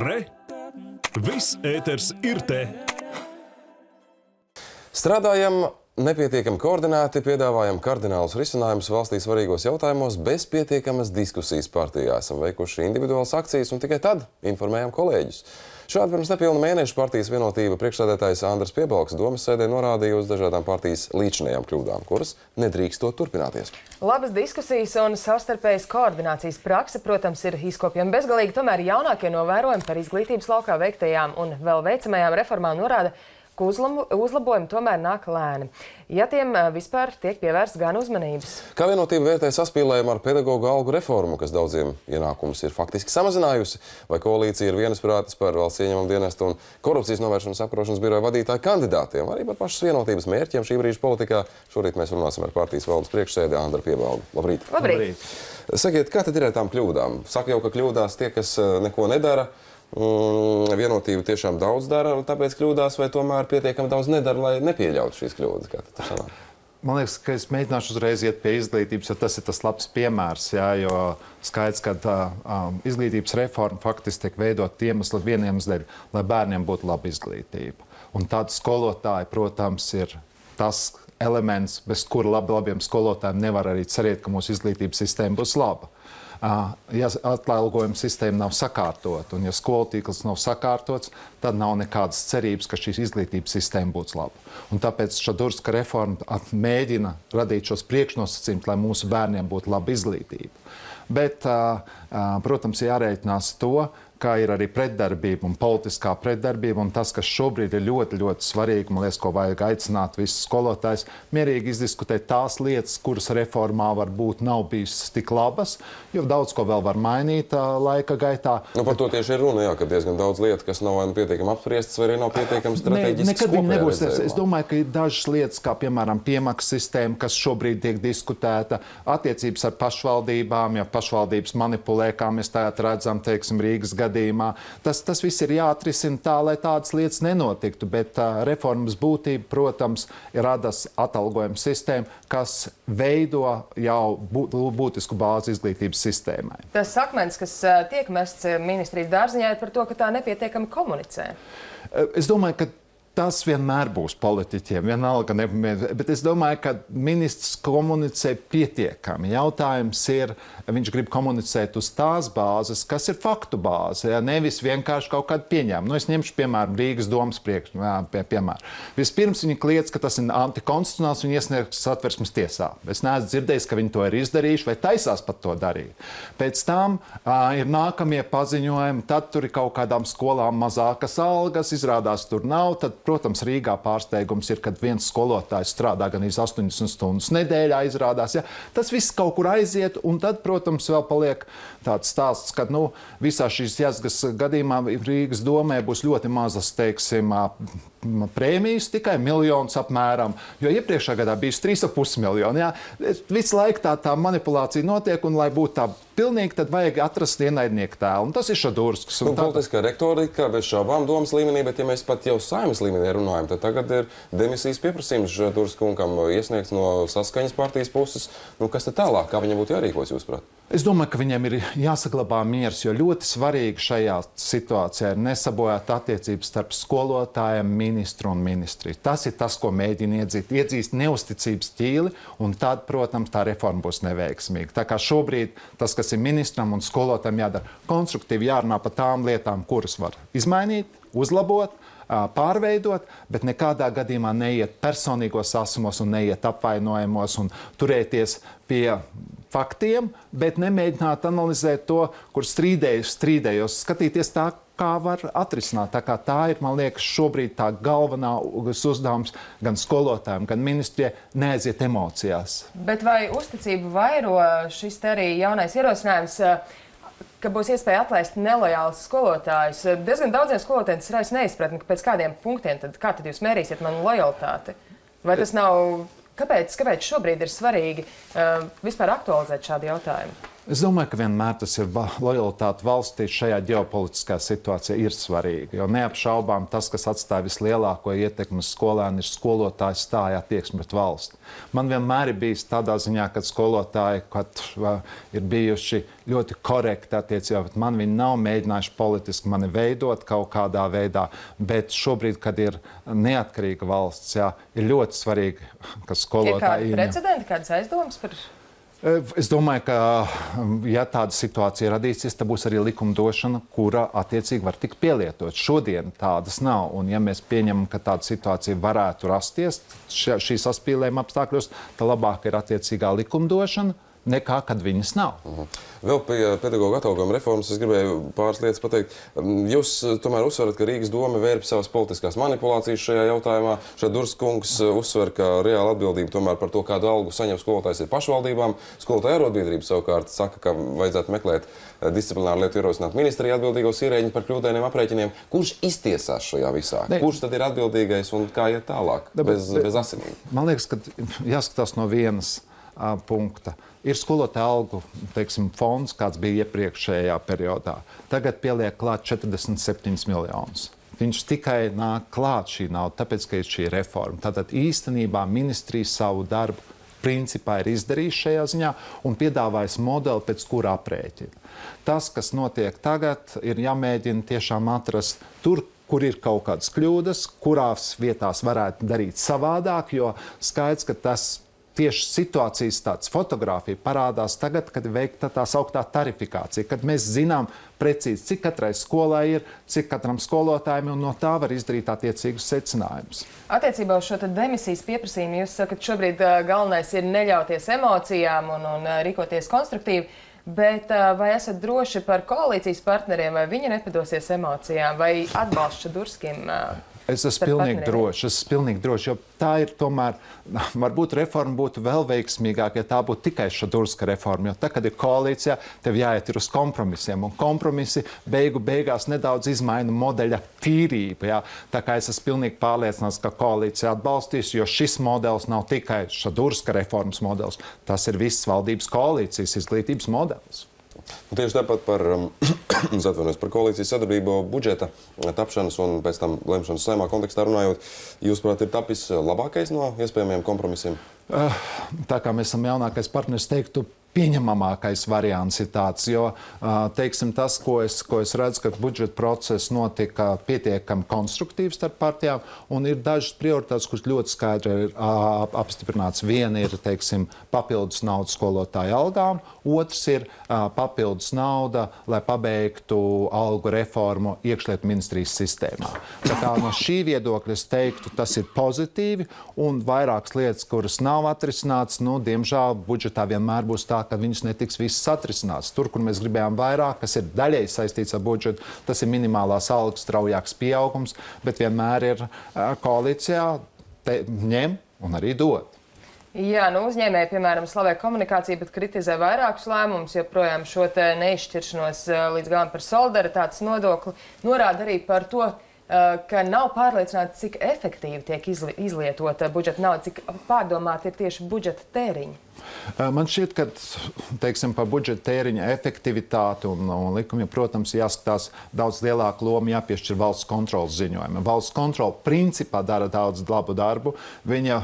Re! Viss ēters ir te! Strādājam nepietiekami koordinēti, piedāvājam kardinālus risinājumus valstī svarīgos jautājumos bez pietiekamas diskusijas partijā. Esam veikuši individuālas akcijas un tikai tad informējam kolēģus. Šādi pirms nepilna mēneša partijas vienotība priekšsēdētājs Andris Piebalgs domas sēdē norādīja uz dažādām partijas līdšanajām kļūdām, kuras nedrīkstot turpināties. Labas diskusijas un savstarpējas koordinācijas prakse, protams, ir izkopjama bezgalīgi, tomēr jaunākie novērojumi par izglītības laukā veiktajām un vēl veicamajām reformām norāda, ka uzlabojumi tomēr nāk lēni. Ja tiem vispār tiek pievērsts gan uzmanības. Kā vienotība vērtē saspīlējumu ar pedagoģu algu reformu, kas daudziem ienākumus ir faktiski samazinājusi, vai koalīcija ir vienasprātis par valsts ieņemumu dienestu un korupcijas novēršanas apkarošanas biroja vadītāju kandidātiem, arī par pašas vienotības mērķiem šī brīža politikā. Šorīt mēs runāsim ar partijas valdes priekšsēdē Andra Piebalgu. Labrīt! Labrīt. Labrīt. Sakiet, kā tad ir ar tām kļūdām? Saka jau, ka kļūdās tie, kas neko nedara, Mm, vienotība tiešām daudz dara, un tāpēc kļūdās, vai tomēr pietiekami daudz nedara, lai nepieļautu šīs kļūdas. Man liekas, ka es mēģināšu uzreiz iet pie izglītības, jo tas ir tas labs piemērs. Jā, jo skaidrs, ka tā, um, izglītības reforma faktiski tiek veidot iemeslu vieniem dēļ, lai bērniem būtu laba izglītība. Un tad skolotāji, protams, ir tas elements, bez kura labi, labiem skolotājiem nevar arī cerēt, ka mūsu izglītības sistēma būs laba. Uh, ja atalgojuma sistēma nav sakārtot un ja skolu tīkls nav sakārtots, tad nav nekādas cerības, ka šī izglītības sistēma būs laba. Un tāpēc Šadurska reforma mēģina radīt šos priekšnosacījumus, lai mūsu bērniem būtu laba izglītība. Bet, protams, jārēķinās to, kā ir arī pretdarbība un politiskā pretdarbība. Un tas, kas šobrīd ir ļoti, ļoti svarīgi, man liekas, ko vajag aicināt visus skolotājus, mierīgi izdiskutēt tās lietas, kuras reformā varbūt nav bijušas tik labas, jo daudz ko vēl var mainīt laika gaitā. Nu, par to tieši ir runa, jā, ka diezgan daudz lietu, kas nav vai nu pietiekami apspriestas, vai arī nav pietiekami strateģiski. Ne, nekad viņi nebūs. Es, es domāju, ka ir dažas lietas, kā piemēram piemaksas sistēma, kas šobrīd tiek diskutēta, attiecības ar pašvaldībām, ja pašvaldības manipulē, kā mēs tagad redzam, teiksim, Rīgas gaitā gadījumā. Tas, tas viss ir jāatrisina tā, lai tādas lietas nenotiktu, bet uh, reformas būtība, protams, ir radas atalgojuma sistēma, kas veido jau būtisku bāzi izglītības sistēmai. Tas sakmens, kas tiek mests ministrijas dārziņā, ir par to, ka tā nepietiekami komunicē. Es domāju, ka Tas vienmēr būs politiķiem, vienalga, ne, bet es domāju, ka ministrs komunicē pietiekami. Jautājums ir, viņš grib komunicēt uz tās bāzes, kas ir faktu bāze, ja, nevis vienkārši kaut kādu pieņēmumu. Nu, es ņemšu, piemēram, Rīgas domas priekšnu. Pie, piemēram. Vispirms viņi kliedz, ka tas ir antikonstitucionāls un iesniegs satversmes tiesā. Es neesmu dzirdējis, ka viņi to ir izdarījuši vai taisās pat to darīt. Pēc tam uh, ir nākamie paziņojumi, tad tur ir kaut kādām skolām mazākas algas, izrādās tur nav. Tad Protams, Rīgā pārsteigums ir, kad viens skolotājs strādā gan 80 stundas nedēļā, izrādās. Ja? Tas viss kaut kur aiziet, un tad, protams, vēl paliek tāds stāsts, ka nu, visā šīs jāsgas gadījumā Rīgas domē būs ļoti mazas, teiksim, prēmijas tikai miljonus apmēram, jo iepriekšējā gadā bija 3,5 miljoni. Ja? Visu laiku tā, tā manipulācija notiek, un lai būtu tā pilnīgi tad vajag atrast ienaidnieku tēlu. Un tas ir Šadurskis. Nu, tā... Politiskā retorika bez šaubām domas līmenī, bet ja mēs pat jau saimnes līmenī runājam, tad tagad ir demisijas pieprasījums Šadurskungam iesniegts no saskaņas partijas puses. Nu, kas tad tālāk, kā viņam būtu jārīkojas, jūsuprāt? Es domāju, ka viņiem ir jāsaglabā miers, jo ļoti svarīgi šajā situācijā ir nesabojāt attiecības starp skolotājiem, ministru un ministriju. Tas ir tas, ko mēģina iedzīt. Iedzīst neusticības ķīli, un tad, protams, tā reforma būs neveiksmīga. Tā kā šobrīd tas, kas ir ministram un skolotājiem jādara, konstruktīvi jārunā par tām lietām, kuras var izmainīt, uzlabot, pārveidot, bet nekādā gadījumā neiet personīgos asumos un neiet apvainojumos un turēties pie faktiem, bet nemēģināt analizēt to, kur strīdējos, strīdējos, skatīties tā, kā var atrisināt. Tā, kā tā ir, man liekas, šobrīd tā galvenā uzdevums gan skolotājiem, gan ministrijai neaiziet emocijās. Bet vai uzticību vairo šis arī jaunais ierosinājums? ka būs iespēja atlaist nelojālus skolotājus. Diezgan daudziem skolotājiem tas raisa neizpratni, ka pēc kādiem punktiem tad, kā tad jūs mērīsiet manu lojalitāti. Vai tas nav, kāpēc, kāpēc šobrīd ir svarīgi uh, vispār aktualizēt šādu jautājumu? Es domāju, ka vienmēr tas ir lojalitāte valstī šajā ģeopolitiskā situācijā ir svarīga. Jo neapšaubām tas, kas atstāja vislielāko ietekmi uz skolēnu, ir skolotāju stājā attieksme pret valsti. Man vienmēr ir bijis tādā ziņā, ka skolotāji kad, uh, ir bijuši ļoti korekti attiecībā pret mani. Viņi nav mēģinājuši politiski mani veidot kaut kādā veidā, bet šobrīd, kad ir neatkarīga valsts, jā, ir ļoti svarīgi, ka skolotāji ir. Ir kādi precedenti, kādas aizdomas par to? Eh, es domāju, ka, mm, ja tāda situācija radīsies, tad būs arī likumdošana, kura attiecīgi var tikt pielietot. Šodien tādas nav. Un, ja mēs pieņemam, ka tāda situācija varētu rasties šīs saspīlējuma apstākļos, tad labāk ir attiecīgā likumdošana, nekā, kad viņas nav. Mm -hmm. Vēl pie eh, pedagoģa atalgojuma reformas es gribēju pāris lietas pateikt. Mm, jūs eh, tomēr uzsverat, ka Rīgas doma vērp savas politiskās manipulācijas šajā jautājumā. Šeit Durskungs eh, uzsver, ka reāla atbildība tomēr par to, kādu algu saņem skolotājs, ir pašvaldībām. Skolotāja arotbiedrība savukārt saka, ka vajadzētu meklēt disciplināru lietu ierosināt ministrija atbildīgos ierēģi par kļūdainiem aprēķiniem. Kurš iztiesās šajā visā? Ne. Kurš tad ir atbildīgais un kā iet tālāk? Da, bet, bez, bez asinīm. Man liekas, ka jāskatās no vienas puses punkta. Ir skolotāja algu teiksim, fonds, kāds bija iepriekšējā periodā. Tagad pieliek klāt 47 miljonus. Viņš tikai nāk klāt šī nauda, tāpēc, ka ir šī reforma. Tātad īstenībā ministrija savu darbu principā ir izdarījis šajā ziņā un piedāvājis modeli, pēc kura aprēķina. Tas, kas notiek tagad, ir jāmēģina tiešām atrast tur, kur ir kaut kādas kļūdas, kurās vietās varētu darīt savādāk, jo skaidrs, ka tas tieši situācijas tāds fotografija parādās tagad, kad veikta tā sauktā tarifikācija, kad mēs zinām precīzi, cik katrai skolai ir, cik katram skolotājiem, un no tā var izdarīt attiecīgus secinājumus. Attiecībā uz šo demisijas pieprasījumu jūs sakat, šobrīd galvenais ir neļauties emocijām un, un rīkoties konstruktīvi. Bet vai esat droši par koalīcijas partneriem, vai viņi nepadosies emocijām, vai atbalsts Čudurskim Es esmu pilnīgi drošs. Es esmu pilnīgi drošs, jo tā ir tomēr, varbūt reforma būtu vēl veiksmīgāka, ja tā būtu tikai Šadurska reforma. Jo tā, kad ir koalīcija, tev jāiet ir uz kompromisiem, un kompromisi beigu beigās nedaudz izmaina modeļa tīrību. Jā. Tā kā es esmu pilnīgi pārliecināts, ka koalīcija atbalstīs, jo šis modelis nav tikai Šadurska reformas modelis, tas ir viss valdības koalīcijas izglītības modelis. Un tieši tāpat par, um, atvainojos, par koalīcijas sadarbību budžeta tapšanas un pēc tam lemšanas saimā kontekstā runājot, jūs, prāt, ir tapis uh, labākais no iespējamiem kompromisiem? Uh, tā kā mēs esam jaunākais partners, teiktu, pieņemamākais variants ir tāds, jo teiksim, tas, ko es, ko es redzu, ka budžeta process notika pietiekami konstruktīvi starp partijām, un ir dažas prioritātes, kuras ļoti skaidri ir apstiprināts. Viena ir teiksim, papildus nauda skolotāju algām, otrs ir papildus nauda, lai pabeigtu algu reformu iekšlietu ministrijas sistēmā. Tā kā no šī viedokļa es teiktu, tas ir pozitīvi, un vairākas lietas, kuras nav atrisināts, nu, diemžēl budžetā vienmēr būs tā, ka viņas netiks visas atrisināts. Tur, kur mēs gribējām vairāk, kas ir daļēji saistīts ar budžetu, tas ir minimālās algas straujāks pieaugums, bet vienmēr ir eh, koalīcijā te, ņem un arī dod. Jā, nu uzņēmēji, piemēram, slavē komunikāciju, bet kritizē vairākus lēmumus, joprojām šo te neizšķiršanos eh, līdz galam par solidaritātes nodokli, norāda arī par to, eh, ka nav pārliecināti, cik efektīvi tiek izlietota budžeta nauda, cik pārdomāti ir tieši budžeta tēriņi. Eh, man šķiet, ka teiksim, par budžeta tēriņa efektivitāti un, un likumiem, protams, jāskatās daudz lielāka loma jāpiešķir valsts kontrolas ziņojumam. Valsts kontrola principā dara daudz labu darbu. Viņa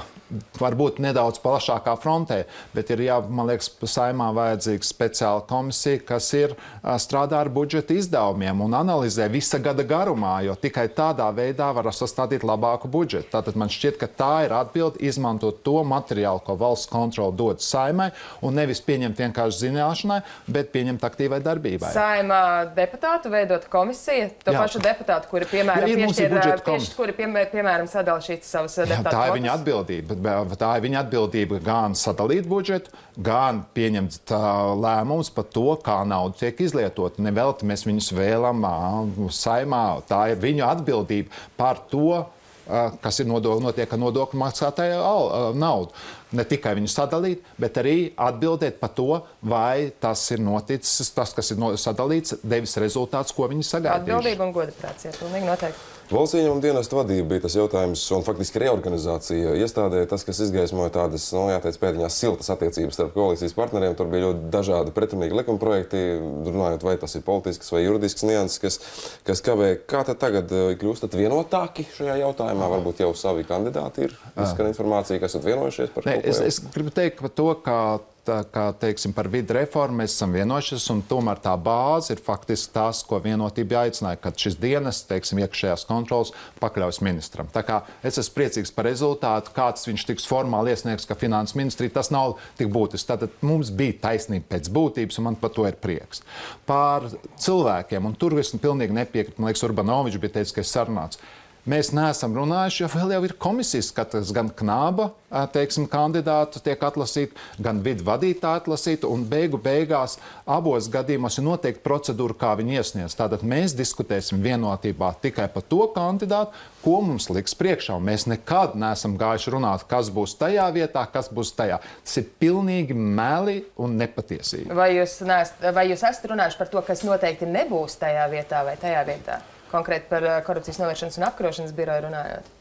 varbūt nedaudz plašākā frontē, bet ir jā, man liekas, saimā vajadzīga speciāla komisija, kas ir eh, strādā ar budžeta izdevumiem un analizē visa gada garumā, jo tikai tādā veidā var sastādīt labāku budžetu. Tātad man šķiet, ka tā ir atbilde izmantot to materiālu, ko valsts kontrola dod sagatavotas saimai un nevis pieņemt vienkārši zināšanai, bet pieņemt aktīvai darbībai. Saimā deputātu veidot komisiju, to Jā. pašu deputātu, kuri, piemēram, Jā, ir, piešķir, piešķir, komis... kuri piemē, piemēram, sadala šīs savas eh, deputātu. Jā, tā ir viņa atbildība. Tā ir viņa atbildība gan sadalīt budžetu, gan pieņemt uh, lēmumus par to, kā nauda tiek izlietota. Nevelti mēs viņus vēlam uh, saimā. Tā ir viņu atbildība par to, kas ir nodokļu, notiek ar nodokļu maksātāju naudu. Ne tikai viņu sadalīt, bet arī atbildēt par to, vai tas ir noticis, tas, kas ir sadalīts, devis rezultāts, ko viņi sagaidīja. Atbildība un godaprāts, ja pilnīgi noteikti. Valsts ieņēmuma dienesta vadība bija tas jautājums, un faktiski reorganizācija iestādē tas, kas izgaismoja tādas, nu, jāteic, pēdiņās siltas attiecības starp koalīcijas partneriem. Tur bija ļoti dažādi pretrunīgi likumprojekti, runājot, vai tas ir politisks vai juridisks nianses, kas, kas kavē. Kā tad tagad eh, kļūstat vienotāki šajā jautājumā? Aha. Varbūt jau savi kandidāti ir, ah. izskan informācija, kas esat vienojušies par to. Es, es gribu teikt par to, ka ka teiksim, par vidu reformu mēs esam vienojušies, un tomēr tā bāze ir faktiski tas, ko vienotība aicināja, kad šis dienas, teiksim, iekšējās kontrols pakļaus ministram. Tā kā es esmu priecīgs par rezultātu, kāds viņš tiks formāli iesniegts, ka finanses ministrija tas nav tik būtisks. Tātad mums bija taisnība pēc būtības, un man par to ir prieks. Par cilvēkiem, un tur es pilnīgi nepiekrītu, man liekas, Urbanovičs bija teicis, ka es sarunāts. Mēs neesam runājuši, jo vēl jau ir komisijas skatījums, gan knāba teiksim, kandidātu tiek atlasīta, gan vidu vadītāja atlasīta, un beigu beigās abos gadījumos ir noteikti procedūra, kā viņi iesniedz. Tātad mēs diskutēsim vienotībā tikai par to kandidātu, ko mums liks priekšā. Mēs nekad neesam gājuši runāt, kas būs tajā vietā, kas būs tajā. Tas ir pilnīgi meli un nepatiesība. Vai jūs, neest, vai jūs esat runājuši par to, kas noteikti nebūs tajā vietā vai tajā vietā? konkrēti par eh, korupcijas novēršanas un apkarošanas biroju runājot?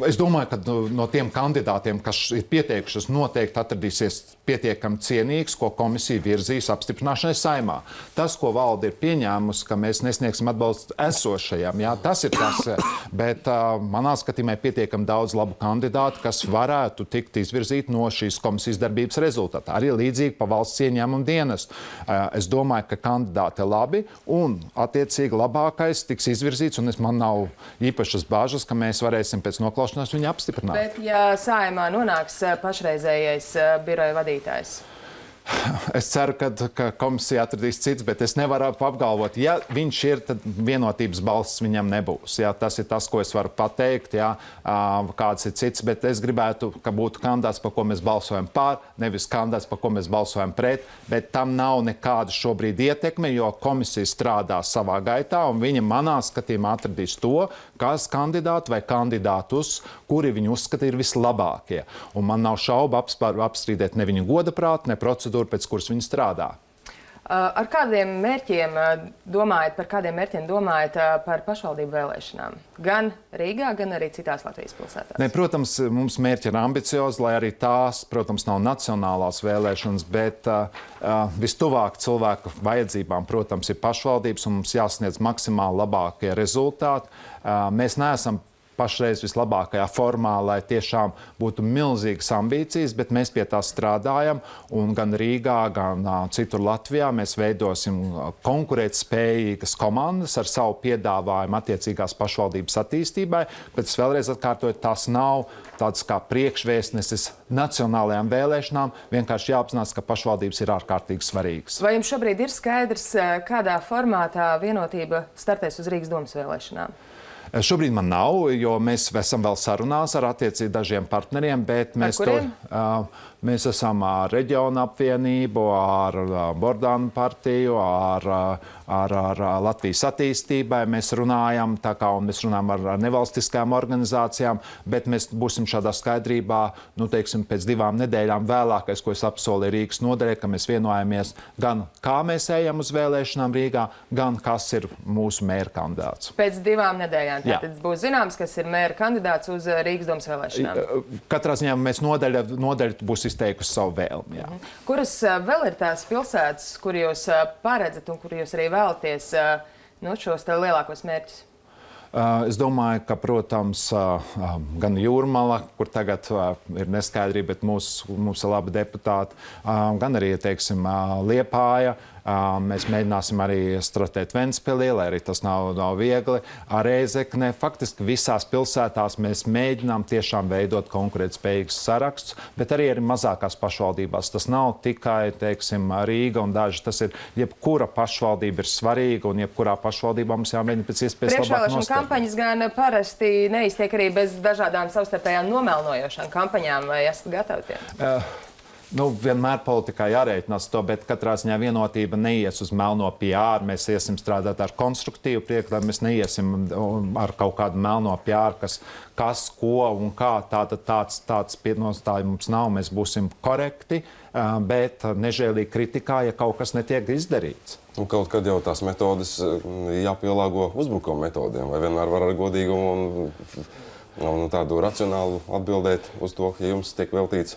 Es domāju, ka no tiem kandidātiem, kas ir pieteikušies, noteikti atradīsies pietiekami cienīgs, ko komisija virzīs apstiprināšanai saimā. Tas, ko valde ir pieņēmusi, ka mēs nesniegsim atbalstu esošajam, jā, tas ir tas. Bet uh, manā skatījumā ir pietiekami daudz labu kandidātu, kas varētu tikt izvirzīti no šīs komisijas darbības rezultātā. Arī līdzīgi pa valsts ieņēmumu dienestu. Uh, es domāju, ka kandidāti labi un attiecīgi labākais tiks izvirzīts, un es man nav īpašas bāžas, ka mēs varēsim pēc nokļūt noklaušanās viņa apstiprināja. Bet ja saimā nonāks eh, pašreizējais eh, biroja vadītājs? Es ceru, kad, ka komisija atradīs cits, bet es nevaru apgalvot, ja viņš ir, tad vienotības balss viņam nebūs. Jā, tas ir tas, ko es varu pateikt, jā, kāds ir cits, bet es gribētu, ka būtu kandidāts, par ko mēs balsojam pār, nevis kandidāts, par ko mēs balsojam pret, bet tam nav nekāda šobrīd ietekme, jo komisija strādā savā gaitā, un viņa manā skatījumā atradīs to, kas kandidātu vai kandidātus, kuri viņi uzskata ir vislabākie. Un man nav šaubu apstrīdēt ne viņa godaprātu, ne procedūru procedūru, pēc kuras viņi strādā. Ar kādiem mērķiem domājat, par kādiem mērķiem domājat par pašvaldību vēlēšanām? Gan Rīgā, gan arī citās Latvijas pilsētās? Ne, protams, mums mērķi ir ambiciozi, lai arī tās, protams, nav nacionālās vēlēšanas, bet uh, uh, vistuvāk cilvēku vajadzībām, protams, ir pašvaldības un mums jāsniedz maksimāli labākie rezultāti. Uh, mēs neesam pašreiz vislabākajā formā, lai tiešām būtu milzīgas ambīcijas, bet mēs pie tā strādājam. Gan Rīgā, gan citur Latvijā mēs veidosim konkurētspējīgas komandas ar savu piedāvājumu attiecīgās pašvaldības attīstībai. Bet es vēlreiz atkārtoju, tas nav tāds kā priekšvēstnesis nacionālajām vēlēšanām. Vienkārši jāapzinās, ka pašvaldības ir ārkārtīgi svarīgas. Vai jums šobrīd ir skaidrs, kādā formātā vienotība startēs uz Rīgas domas vēlēšanām? Šobrīd man nav, jo mēs esam vēl sarunās ar attiecīgi dažiem partneriem, bet mēs to. Uh, Mēs esam ar reģionu apvienību, ar Bordānu partiju, ar ar, ar Latvijas attīstībai, mēs runājam, kā, un mēs runājam ar, ar nevalstiskām organizācijām, bet mēs būsim šādā skaidrībā, nu, teiksim, pēc divām nedēļām vēlākais, ko es apsolīju Rīgas nodaļai, ka mēs vienojamies gan kā mēs ejam uz vēlēšanām Rīgā, gan kas ir mūsu mēra kandidāts. Pēc divām nedēļām tad būs zināms, kas ir mēra kandidāts uz eh, Rīgas domas vēlēšanām. Eh, katrā ziņā mēs nodaļa, nodaļa būs izteikusi savu vēlmi. Jā. Mhm. Kuras eh, vēl ir tās pilsētas, kur jūs paredzat un kur jūs arī vēlaties? vēlaties nu, šos lielākos mērķus? Es domāju, ka, protams, gan jūrmāla, kur tagad ir neskaidrība, bet mūs, mums ir labi deputāti, gan arī teiksim, Liepāja Mēs mēģināsim arī strādāt Vēnspēlī, lai arī tas nav, nav viegli. Ar Reizekne faktiski visās pilsētās mēs mēģinām tiešām veidot konkurētspējīgus sarakstus, bet arī ir mazākās pašvaldībās. Tas nav tikai teiksim, Rīga un daži. Tas ir jebkura pašvaldība ir svarīga un jebkurā pašvaldībā mums jāmēģina pēc iespējas labāk. Priekšvēlēšana kampaņas gan parasti neiztiek arī bez dažādām savstarpējām nomelnojošām kampaņām. Vai esat gatavi tiem? Uh, Nu, vienmēr politikā jārēķinās to, bet katrā ziņā vienotība neies uz melno PR. Mēs iesim strādāt ar konstruktīvu priekšlikumu, mēs neiesim um, ar kaut kādu melno PR, kas, kas ko un kā. Tātad tāds, tāds piednostāji mums nav. Mēs būsim korekti, uh, bet nežēlīgi kritikā, ja kaut kas netiek izdarīts. Un nu, kaut kad jau tās metodes uh, jāpielāgo uzbrukuma metodēm, vai vienmēr var ar godīgumu un, un nu, tādu racionālu atbildēt uz to, ja jums tiek veltīts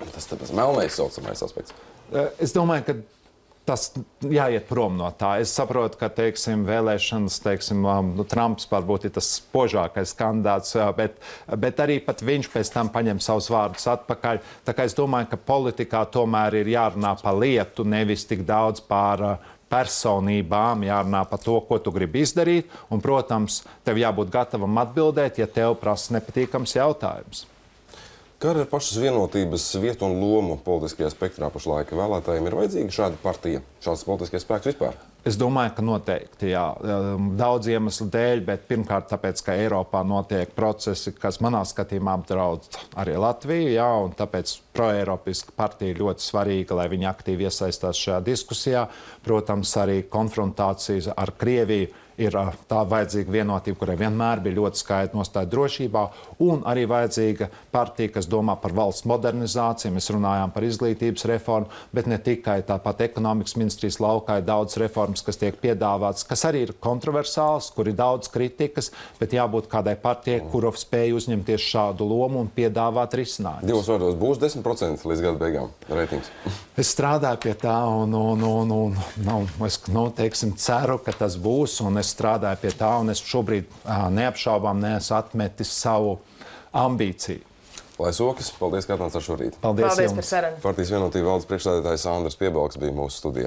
Nu, tas ir tas melnais saucamais aspekts. Eh, es domāju, ka tas jāiet prom no tā. Es saprotu, ka teiksim, vēlēšanas, teiksim, um, nu, Trumps varbūt ir tas spožākais kandidāts, eh, bet, bet arī viņš pēc tam paņem savus vārdus atpakaļ. Tā kā es domāju, ka politikā tomēr ir jārunā par lietu, nevis tik daudz par eh, personībām jārunā par to, ko tu gribi izdarīt. Un, protams, tev jābūt gatavam atbildēt, ja tev prasa nepatīkams jautājums. Kā ar pašas vienotības vietu un lomu politiskajā spektrā pašlaik? Vēlētājiem ir vajadzīga šāda partija, šāds politiskais spēks vispār? Es domāju, ka noteikti, jā. Ehm, daudz iemeslu dēļ, bet pirmkārt tāpēc, ka Eiropā notiek procesi, kas manā skatījumā apdraud arī Latviju, jā, un tāpēc proeiropiska partija ir ļoti svarīga, lai viņi aktīvi iesaistās šajā diskusijā. Protams, arī konfrontācijas ar Krieviju ir tā vajadzīga vienotība, kurai vienmēr bija ļoti skaidra nostāja drošībā, un arī vajadzīga partija, kas domā par valsts modernizāciju. Mēs runājām par izglītības reformu, bet ne tikai tāpat ekonomikas ministrijas laukā ir daudz reformas, kas tiek piedāvātas, kas arī ir kontroversāls, kur ir daudz kritikas, bet jābūt kādai partijai, kura spēj uzņemties šādu lomu un piedāvāt risinājumus. Divos vārdos būs 10% līdz gada beigām reitings. Es strādāju pie tā, un, un, un, un, un, un, nu, un es nu, teiksim, ceru, ka tas būs. Un es es strādāju pie tā, un es šobrīd neapšaubām neesmu atmetis savu ambīciju. Lai sokas, paldies, ka atnācāt šorīt. Paldies, paldies jums. par sarunu. Partijas vienotība valdes priekšstādātājs Andris Piebalgs bija mūsu studijā.